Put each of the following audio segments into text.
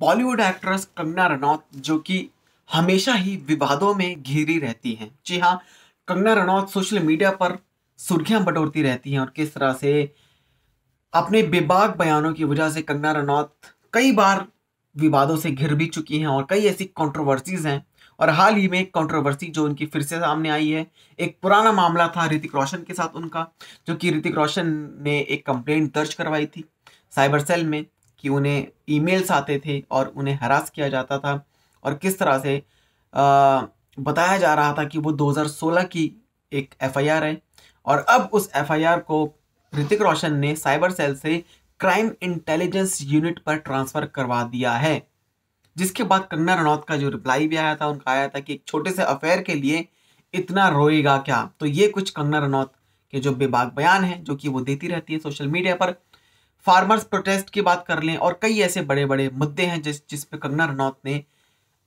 Bollywood actress Kangana Ranaut जो कि हमेशा ही विवादों में घिरी रहती हैं जी हाँ कंगना रनौत सोशल मीडिया पर सुर्खियां बटोरती रहती हैं और किस तरह से अपने बेबाक बयानों की वजह से कंगना रनौत कई बार विवादों से घिर भी चुकी हैं और कई ऐसी कंट्रोवर्सीज हैं और हाल ही में एक कंट्रोवर्सी जो उनकी फिर से सामने आई है एक पुराना मामला था ऋतिक रोशन के साथ उनका जो कि ऋतिक रोशन ने एक कंप्लेंट दर्ज करवाई थी साइबर सेल में कि उन्हें ईमेल्स आते थे और उन्हें हरास किया जाता था और किस तरह से आ, बताया जा रहा था कि वो 2016 की एक एफआईआर है और अब उस एफआईआर को ऋतिक रोशन ने साइबर सेल से क्राइम इंटेलिजेंस यूनिट पर ट्रांसफ़र करवा दिया है जिसके बाद कंगना रनौत का जो रिप्लाई भी आया था उनका आया था कि एक छोटे से अफेयर के लिए इतना रोएगा क्या तो ये कुछ कंगना रनौत के जो बेबाक बयान है जो कि वो देती रहती है सोशल मीडिया पर फार्मर्स प्रोटेस्ट की बात कर लें और कई ऐसे बड़े बड़े मुद्दे हैं जिस जिस पर कंगना रनौत ने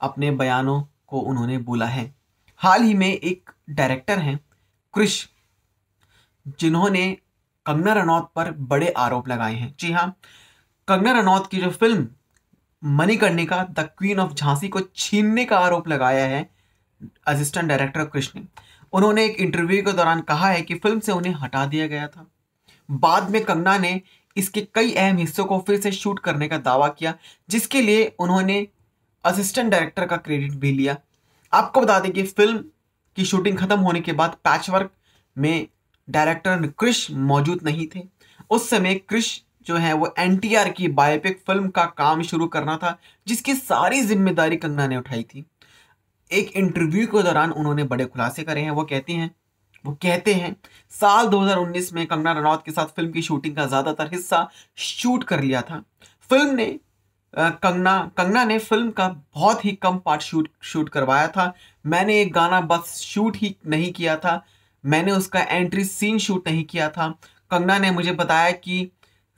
अपने बयानों को उन्होंने बोला है हाल ही में एक डायरेक्टर हैं क्रिश जिन्होंने कंगना रनौत पर बड़े आरोप लगाए हैं जी हाँ कंगना रनौत की जो फिल्म मनी करने का द क्वीन ऑफ झांसी को छीनने का आरोप लगाया है असिस्टेंट डायरेक्टर कृष्ण उन्होंने एक इंटरव्यू के दौरान कहा है कि फिल्म से उन्हें हटा दिया गया था बाद में कंगना ने इसके कई अहम हिस्सों को फिर से शूट करने का दावा किया जिसके लिए उन्होंने असिस्टेंट डायरेक्टर का क्रेडिट भी लिया आपको बता दें कि फिल्म की शूटिंग खत्म होने के बाद पैचवर्क में डायरेक्टर क्रिश मौजूद नहीं थे उस समय क्रिश जो है वो एन की बायोपिक फिल्म का काम शुरू करना था जिसकी सारी जिम्मेदारी कंगना ने उठाई थी एक इंटरव्यू के दौरान उन्होंने बड़े खुलासे करे हैं वो कहती हैं वो कहते हैं साल 2019 में कंगना रनौत के साथ फिल्म की शूटिंग का ज़्यादातर हिस्सा शूट कर लिया था फिल्म ने कंगना कंगना ने फिल्म का बहुत ही कम पार्ट शूट शूट करवाया था मैंने एक गाना बस शूट ही नहीं किया था मैंने उसका एंट्री सीन शूट नहीं किया था कंगना ने मुझे बताया कि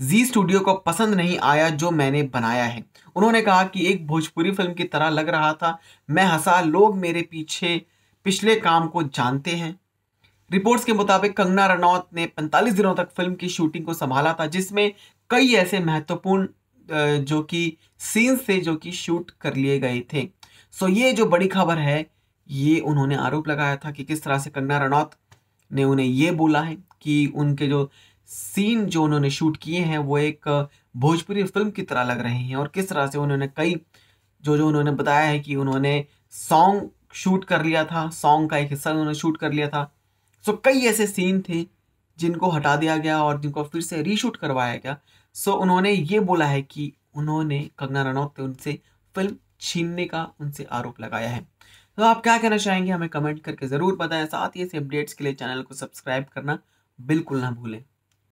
जी स्टूडियो को पसंद नहीं आया जो मैंने बनाया है उन्होंने कहा कि एक भोजपुरी फिल्म की तरह लग रहा था मैं हंसा लोग मेरे पीछे पिछले काम को जानते हैं रिपोर्ट्स के मुताबिक कंगना रनौत ने 45 दिनों तक फिल्म की शूटिंग को संभाला था जिसमें कई ऐसे महत्वपूर्ण जो कि सीन्स थे जो कि शूट कर लिए गए थे सो ये जो बड़ी खबर है ये उन्होंने आरोप लगाया था कि किस तरह से कंगना रनौत ने उन्हें ये बोला है कि उनके जो सीन जो उन्होंने शूट किए हैं वो एक भोजपुरी फिल्म की तरह लग रहे हैं और किस तरह से उन्होंने कई जो जो उन्होंने बताया है कि उन्होंने सॉन्ग शूट कर लिया था सॉन्ग का एक हिस्सा उन्होंने शूट कर लिया था सो so, कई ऐसे सीन थे जिनको हटा दिया गया और जिनको फिर से रीशूट करवाया गया सो so, उन्होंने ये बोला है कि उन्होंने कंगना रनौत ने उनसे फिल्म छीनने का उनसे आरोप लगाया है तो आप क्या कहना चाहेंगे हमें कमेंट करके ज़रूर बताएं साथ ही ऐसे अपडेट्स के लिए चैनल को सब्सक्राइब करना बिल्कुल ना भूलें